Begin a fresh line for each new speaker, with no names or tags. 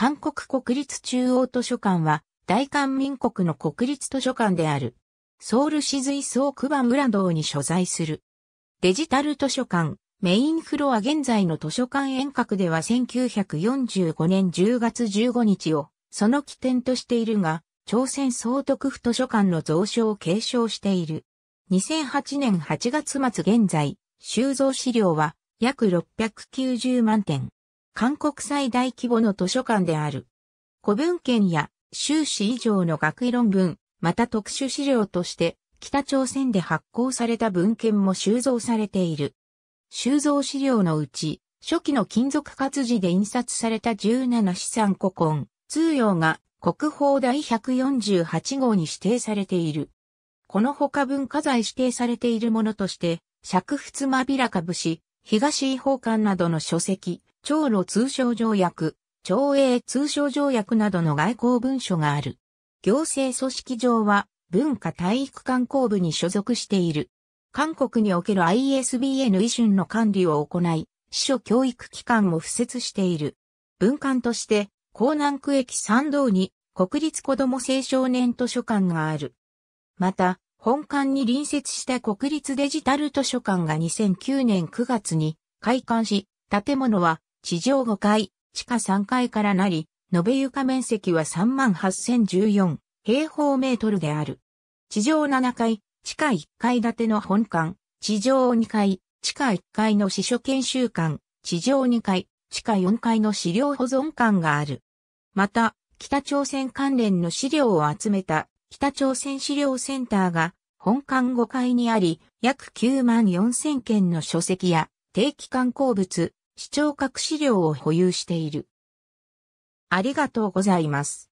韓国国立中央図書館は、大韓民国の国立図書館である。ソウル市随総区場裏道に所在する。デジタル図書館、メインフロア現在の図書館遠隔では1945年10月15日を、その起点としているが、朝鮮総督府図書館の蔵書を継承している。2008年8月末現在、収蔵資料は約690万点。韓国最大規模の図書館である。古文献や修士以上の学位論文、また特殊資料として北朝鮮で発行された文献も収蔵されている。収蔵資料のうち、初期の金属活字で印刷された17資産古今、通用が国宝第148号に指定されている。この他文化財指定されているものとして、尺仏間かぶし、東違法館などの書籍、朝露通商条約、朝英通商条約などの外交文書がある。行政組織上は文化体育観光部に所属している。韓国における ISBN 維春の管理を行い、司書教育機関も付設している。文館として、江南区駅参道に国立子ども青少年図書館がある。また、本館に隣接した国立デジタル図書館が2009年9月に開館し、建物は地上5階、地下3階からなり、延べ床面積は38,014平方メートルである。地上7階、地下1階建ての本館、地上2階、地下1階の司書研修館、地上2階、地下4階の資料保存館がある。また、北朝鮮関連の資料を集めた北朝鮮資料センターが本館5階にあり、約9万4000件の書籍や定期刊行物、視聴覚資料を保有している。
ありがとうございます。